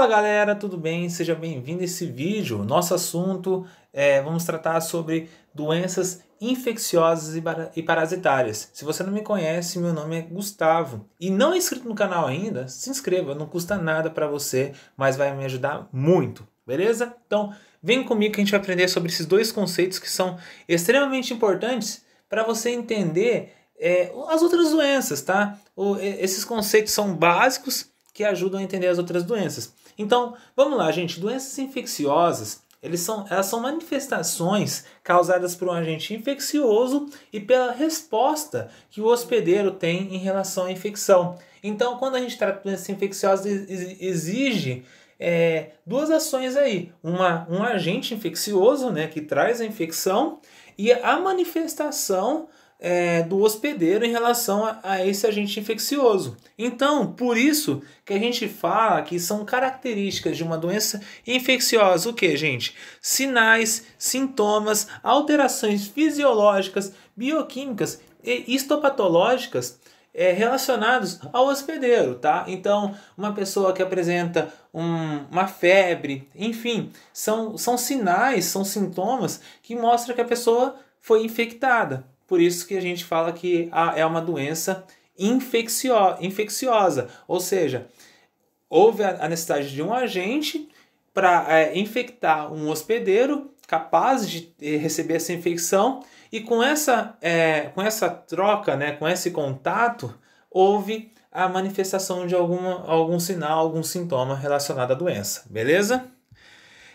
Olá galera, tudo bem? Seja bem-vindo a esse vídeo. Nosso assunto é vamos tratar sobre doenças infecciosas e, e parasitárias. Se você não me conhece, meu nome é Gustavo e não é inscrito no canal ainda, se inscreva, não custa nada para você, mas vai me ajudar muito, beleza? Então, vem comigo que a gente vai aprender sobre esses dois conceitos que são extremamente importantes para você entender é, as outras doenças, tá? O, esses conceitos são básicos que ajudam a entender as outras doenças. Então, vamos lá, gente. Doenças infecciosas, eles são, elas são manifestações causadas por um agente infeccioso e pela resposta que o hospedeiro tem em relação à infecção. Então, quando a gente trata doenças infecciosas, exige é, duas ações aí. Uma, um agente infeccioso, né, que traz a infecção, e a manifestação é, do hospedeiro em relação a, a esse agente infeccioso. Então, por isso que a gente fala que são características de uma doença infecciosa o que, gente? Sinais, sintomas, alterações fisiológicas, bioquímicas e histopatológicas é, relacionados ao hospedeiro, tá? Então, uma pessoa que apresenta um, uma febre, enfim, são, são sinais, são sintomas que mostram que a pessoa foi infectada. Por isso que a gente fala que ah, é uma doença infecciosa, ou seja, houve a necessidade de um agente para é, infectar um hospedeiro capaz de eh, receber essa infecção e com essa, é, com essa troca, né, com esse contato, houve a manifestação de algum algum sinal, algum sintoma relacionado à doença, beleza?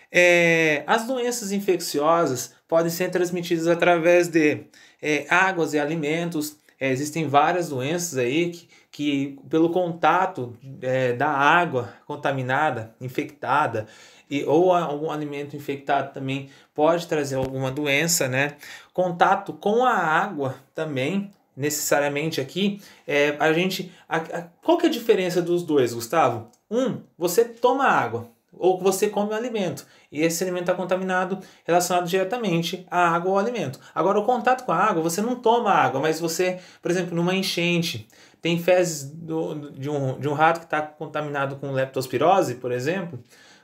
É, as doenças infecciosas podem ser transmitidas através de é, águas e alimentos. É, existem várias doenças aí que, que pelo contato é, da água contaminada, infectada, e, ou algum alimento infectado também pode trazer alguma doença, né? Contato com a água também, necessariamente aqui, é, a gente. A, a, qual que é a diferença dos dois, Gustavo? Um, você toma água, ou você come o alimento e esse alimento está contaminado relacionado diretamente à água ou ao alimento. Agora, o contato com a água, você não toma água, mas você, por exemplo, numa enchente, tem fezes do, de, um, de um rato que está contaminado com leptospirose, por exemplo,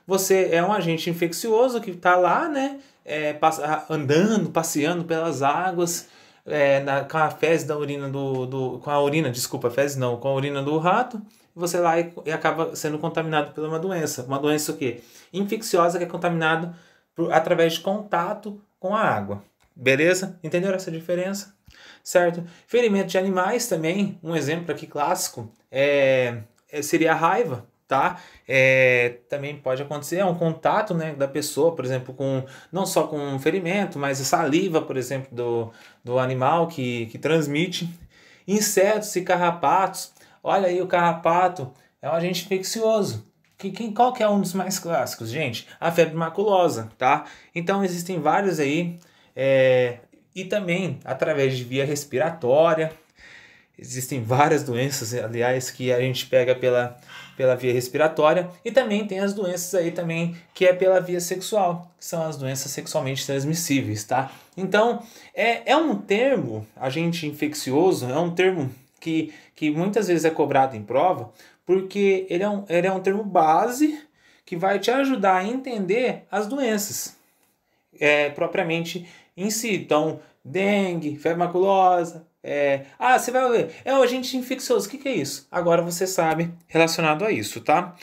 você é um agente infeccioso que está lá, né, é, passa, andando, passeando pelas águas, é, na, com a fezes da urina do, do... com a urina, desculpa, fezes não, com a urina do rato, você lá e, e acaba sendo contaminado por uma doença. Uma doença o quê? Infecciosa que é contaminada através de contato com a água. Beleza? Entenderam essa diferença? Certo? Ferimento de animais também, um exemplo aqui clássico, é, é seria a raiva, tá? É, também pode acontecer, é um contato né, da pessoa, por exemplo, com não só com ferimento, mas a saliva, por exemplo, do, do animal que, que transmite. Insetos e carrapatos Olha aí o carrapato, é um agente infeccioso. Que, que, qual que é um dos mais clássicos, gente? A febre maculosa, tá? Então existem vários aí, é, e também através de via respiratória. Existem várias doenças, aliás, que a gente pega pela, pela via respiratória. E também tem as doenças aí também que é pela via sexual, que são as doenças sexualmente transmissíveis, tá? Então, é, é um termo, agente infeccioso, é um termo que, que muitas vezes é cobrado em prova, porque ele é, um, ele é um termo base que vai te ajudar a entender as doenças é, propriamente em si. Então, dengue, febre maculosa. É, ah, você vai ver, é o agente infeccioso, o que, que é isso? Agora você sabe relacionado a isso, tá?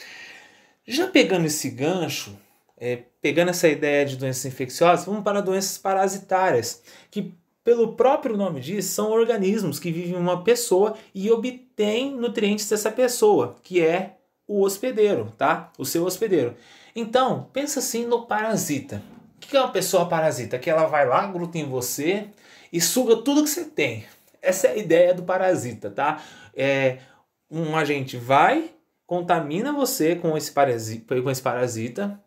Já pegando esse gancho, é, pegando essa ideia de doenças infecciosas, vamos para doenças parasitárias, que pelo próprio nome diz, são organismos que vivem em uma pessoa e obtêm nutrientes dessa pessoa, que é o hospedeiro, tá? O seu hospedeiro. Então, pensa assim no parasita. O que é uma pessoa parasita? Que ela vai lá, gruta em você e suga tudo que você tem. Essa é a ideia do parasita, tá? É, um agente vai, contamina você com esse, parasita, com esse parasita,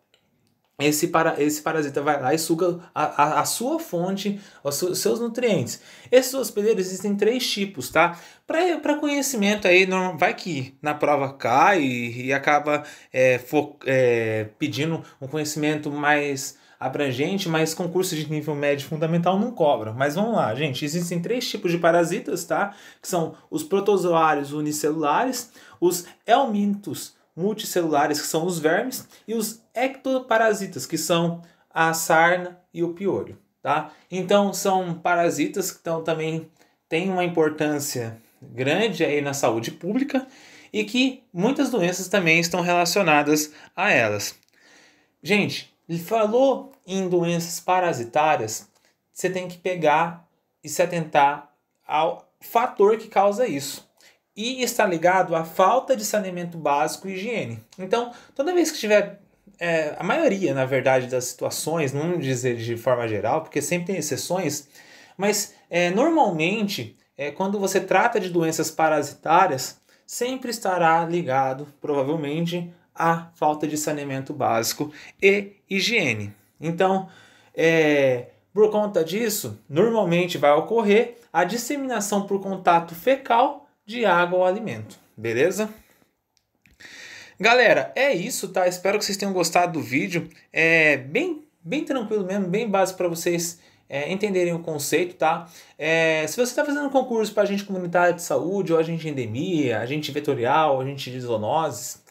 esse, para, esse parasita vai lá e suga a, a, a sua fonte, os seus nutrientes. Esses hospedeiros existem três tipos, tá? Para conhecimento aí, não vai que na prova cai e, e acaba é, for, é, pedindo um conhecimento mais abrangente, mas concurso de nível médio fundamental não cobra. Mas vamos lá, gente. Existem três tipos de parasitas, tá? Que são os protozoários unicelulares, os helmintos multicelulares, que são os vermes, e os ectoparasitas, que são a sarna e o piolho. Tá? Então, são parasitas que tão, também têm uma importância grande aí na saúde pública e que muitas doenças também estão relacionadas a elas. Gente, ele falou em doenças parasitárias, você tem que pegar e se atentar ao fator que causa isso. E está ligado à falta de saneamento básico e higiene. Então, toda vez que tiver é, a maioria, na verdade, das situações, não dizer de forma geral, porque sempre tem exceções, mas é, normalmente, é, quando você trata de doenças parasitárias, sempre estará ligado, provavelmente, à falta de saneamento básico e higiene. Então, é, por conta disso, normalmente vai ocorrer a disseminação por contato fecal de água ou alimento, beleza? Galera, é isso, tá? Espero que vocês tenham gostado do vídeo. É bem, bem tranquilo mesmo, bem básico para vocês é, entenderem o conceito, tá? É, se você está fazendo um concurso para agente comunitário de saúde, ou agente de endemia, agente vetorial, agente de zoonoses,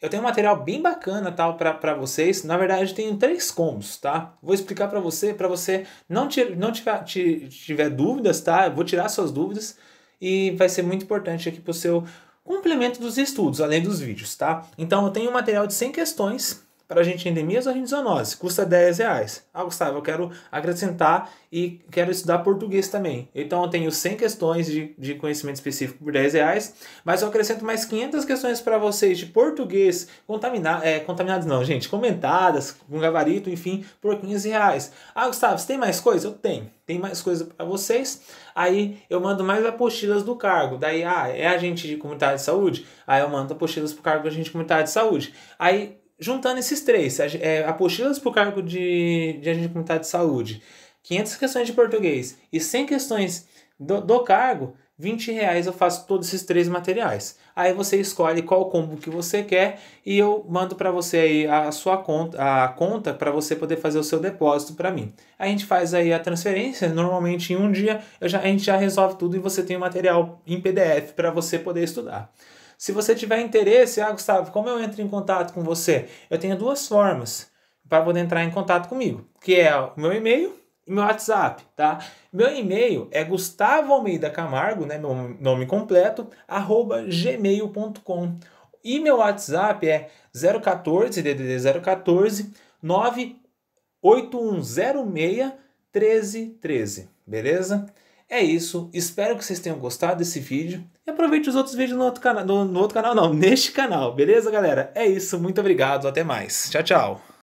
eu tenho um material bem bacana tal tá, para vocês. Na verdade, tenho três combos, tá? Vou explicar para você, para você não, tira, não tiver, tiver dúvidas, tá? vou tirar suas dúvidas e vai ser muito importante aqui para o seu complemento dos estudos, além dos vídeos, tá? Então eu tenho um material de 100 questões para a gente endemias ou gente rindizonoses. Custa 10 reais. Ah, Gustavo, eu quero acrescentar e quero estudar português também. Então eu tenho 100 questões de, de conhecimento específico por 10 reais, mas eu acrescento mais 500 questões para vocês de português contaminado, é, contaminadas não, gente, comentadas, com gabarito, enfim, por 15 reais. Ah, Gustavo, você tem mais coisa? Eu tenho. Tem mais coisa para vocês. Aí eu mando mais apostilas do cargo. Daí, ah, é agente de comunidade de saúde? Aí eu mando apostilas para o cargo de agente de comunidade de saúde. Aí juntando esses três, é, apostilas para o cargo de, de agente de saúde, 500 questões de português e 100 questões do, do cargo, 20 reais eu faço todos esses três materiais. Aí você escolhe qual combo que você quer e eu mando para você aí a sua conta, a conta para você poder fazer o seu depósito para mim. A gente faz aí a transferência, normalmente em um dia já, a gente já resolve tudo e você tem o material em PDF para você poder estudar. Se você tiver interesse, ah, Gustavo, como eu entro em contato com você? Eu tenho duas formas para poder entrar em contato comigo, que é o meu e-mail e meu WhatsApp, tá? Meu e-mail é Gustavo Almeida Camargo, né, meu nome completo, arroba gmail.com. E meu WhatsApp é 014, DDD 014 98106 1313, beleza? É isso, espero que vocês tenham gostado desse vídeo aproveite os outros vídeos no outro canal. No, no outro canal, não, neste canal, beleza, galera? É isso, muito obrigado, até mais. Tchau, tchau.